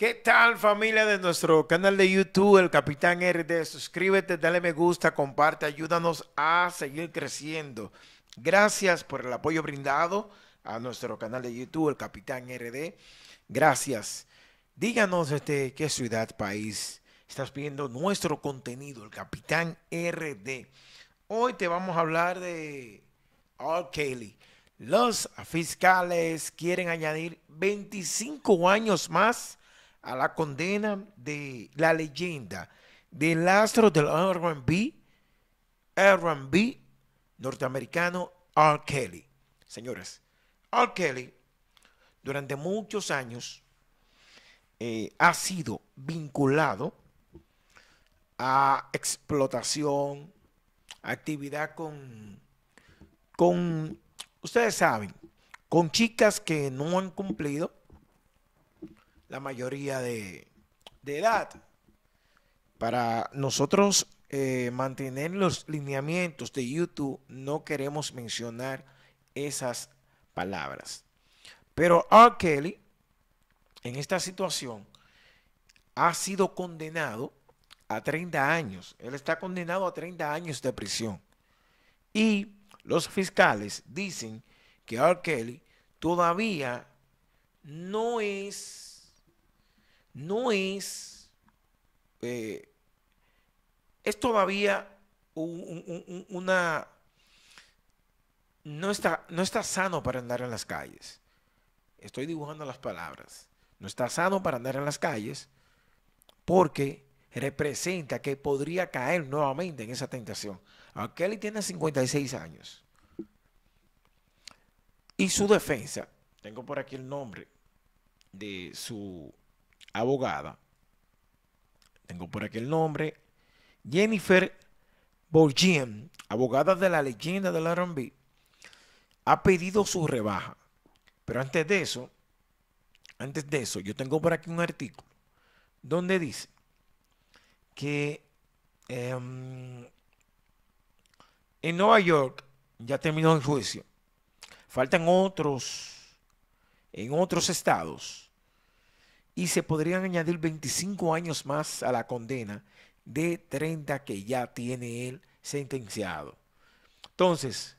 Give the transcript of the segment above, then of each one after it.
¿Qué tal familia de nuestro canal de YouTube, el Capitán RD? Suscríbete, dale me gusta, comparte, ayúdanos a seguir creciendo. Gracias por el apoyo brindado a nuestro canal de YouTube, el Capitán RD. Gracias. Díganos este, qué ciudad, país estás viendo nuestro contenido, el Capitán RD. Hoy te vamos a hablar de all Kelly. Los fiscales quieren añadir 25 años más a la condena de la leyenda del astro del RB, RB norteamericano R. Kelly. Señores, R. Kelly durante muchos años eh, ha sido vinculado a explotación, actividad con, con, ustedes saben, con chicas que no han cumplido la mayoría de, edad. Para nosotros eh, mantener los lineamientos de YouTube, no queremos mencionar esas palabras. Pero R. Kelly, en esta situación, ha sido condenado a 30 años. Él está condenado a 30 años de prisión. Y los fiscales dicen que R. Kelly todavía no es no es, eh, es todavía una, no está, no está sano para andar en las calles. Estoy dibujando las palabras. No está sano para andar en las calles porque representa que podría caer nuevamente en esa tentación. aquel tiene 56 años. Y su defensa, tengo por aquí el nombre de su abogada, tengo por aquí el nombre, Jennifer Borgien, abogada de la leyenda del RB, ha pedido su rebaja. Pero antes de eso, antes de eso, yo tengo por aquí un artículo donde dice que em, en Nueva York ya terminó el juicio. Faltan otros, en otros estados, y se podrían añadir 25 años más a la condena de 30 que ya tiene él sentenciado. Entonces,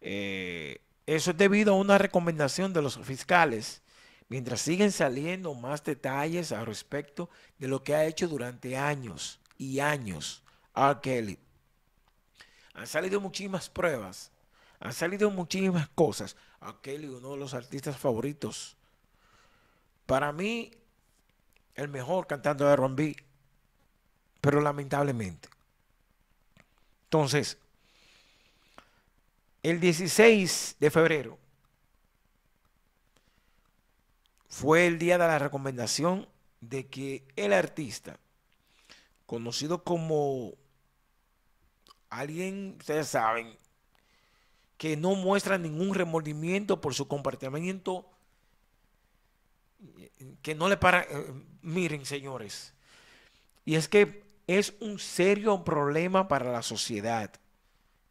eh, eso es debido a una recomendación de los fiscales, mientras siguen saliendo más detalles al respecto de lo que ha hecho durante años y años R. Kelly. Han salido muchísimas pruebas, han salido muchísimas cosas. R. Kelly, uno de los artistas favoritos para mí, el mejor cantante de R&B, pero lamentablemente. Entonces, el 16 de febrero fue el día de la recomendación de que el artista, conocido como alguien, ustedes saben, que no muestra ningún remordimiento por su comportamiento que no le para, eh, miren señores, y es que es un serio problema para la sociedad,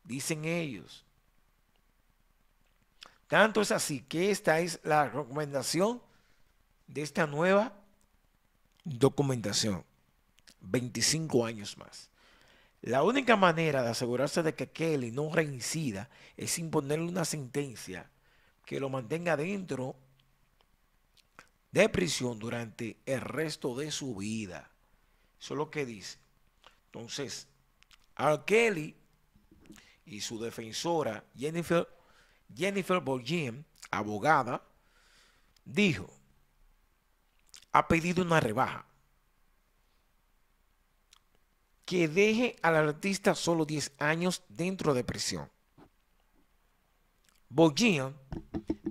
dicen ellos. Tanto es así que esta es la recomendación de esta nueva documentación. 25 años más. La única manera de asegurarse de que Kelly no reincida es imponerle una sentencia que lo mantenga dentro de prisión durante el resto de su vida. Eso es lo que dice. Entonces, R. Kelly y su defensora Jennifer, Jennifer abogada, dijo, ha pedido una rebaja que deje al artista solo 10 años dentro de prisión. Bojian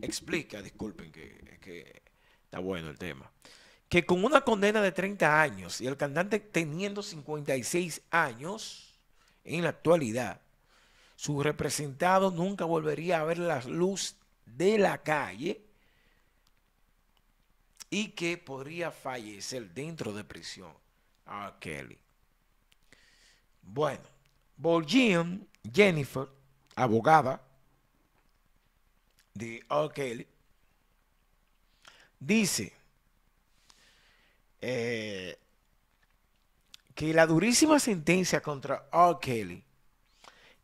explica, disculpen que bueno el tema. Que con una condena de 30 años y el cantante teniendo 56 años en la actualidad, su representado nunca volvería a ver la luz de la calle y que podría fallecer dentro de prisión a Kelly. Bueno, Bolgian Jennifer, abogada de R. Kelly, dice eh, que la durísima sentencia contra R. Kelly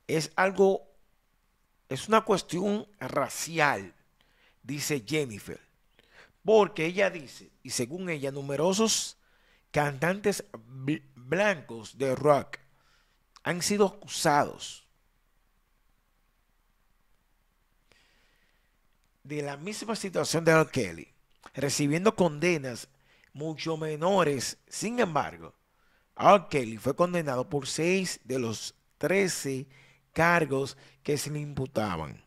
es algo, es una cuestión racial, dice Jennifer, porque ella dice, y según ella, numerosos cantantes blancos de rock han sido acusados de la misma situación de R. Kelly recibiendo condenas mucho menores. Sin embargo, R. Kelly fue condenado por seis de los 13 cargos que se le imputaban,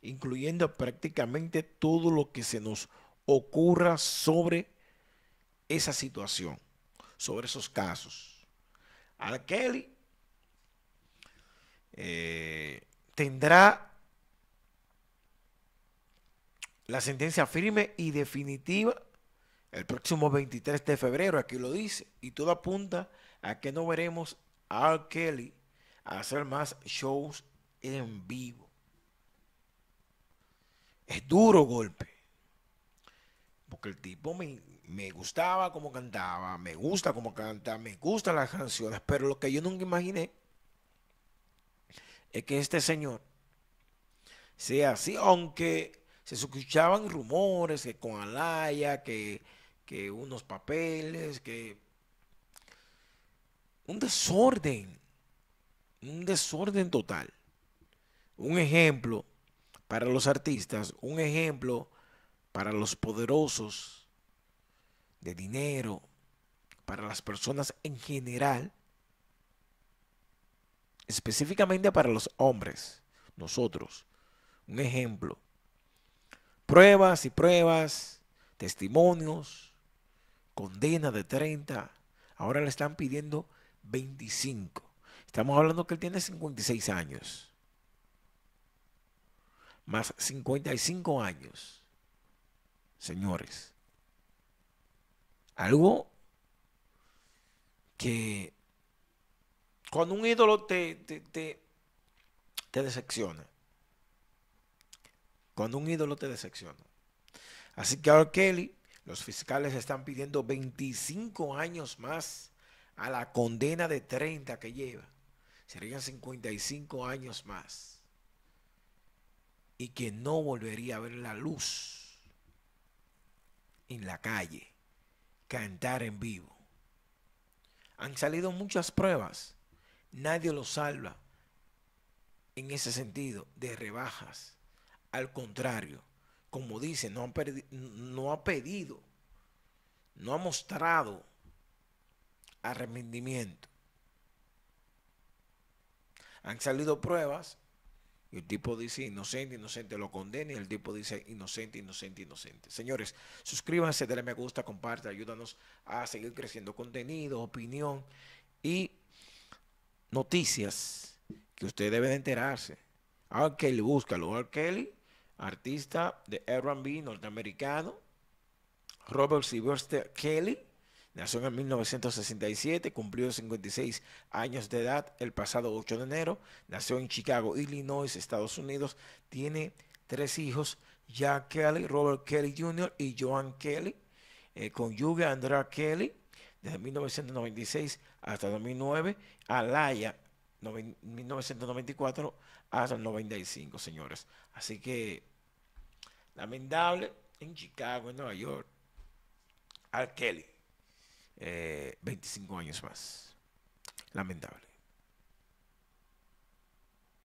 incluyendo prácticamente todo lo que se nos ocurra sobre esa situación, sobre esos casos. R. Kelly eh, tendrá la sentencia firme y definitiva el próximo 23 de febrero, aquí lo dice, y todo apunta a que no veremos a R. Kelly hacer más shows en vivo. Es duro golpe, porque el tipo me, me gustaba como cantaba, me gusta como canta, me gustan las canciones, pero lo que yo nunca imaginé es que este señor sea así, aunque se escuchaban rumores que con Alaya, que, unos papeles, que un desorden, un desorden total. Un ejemplo para los artistas, un ejemplo para los poderosos de dinero, para las personas en general, específicamente para los hombres, nosotros. Un ejemplo Pruebas y pruebas, testimonios, condena de 30. Ahora le están pidiendo 25. Estamos hablando que él tiene 56 años. Más 55 años. Señores. Algo que cuando un ídolo te, te decepciona, cuando un ídolo te decepciona. Así que ahora Kelly, los fiscales están pidiendo 25 años más a la condena de 30 que lleva. Serían 55 años más. Y que no volvería a ver la luz en la calle, cantar en vivo. Han salido muchas pruebas. Nadie lo salva en ese sentido de rebajas al contrario, como dice, no, ha pedido, no ha mostrado arrepentimiento. Han salido pruebas y el tipo dice inocente, inocente, lo condena y el tipo dice inocente, inocente, inocente. Señores, suscríbanse, denle me gusta, comparte, ayúdanos a seguir creciendo contenido, opinión y noticias que usted debe enterarse. Al Kelly, búscalo. Kelly artista de RB norteamericano, Robert Sylvester Kelly. Nació en 1967, cumplió 56 años de edad el pasado 8 de enero. Nació en Chicago, Illinois, Estados Unidos. Tiene tres hijos, Jack Kelly, Robert Kelly Jr. y Joan Kelly. Eh, conyuga Andrea Kelly desde 1996 hasta 2009. Alaya, 1994 hasta el 95, señores. Así que lamentable en Chicago, en Nueva York. Al Kelly, 25 eh, años más. Lamentable.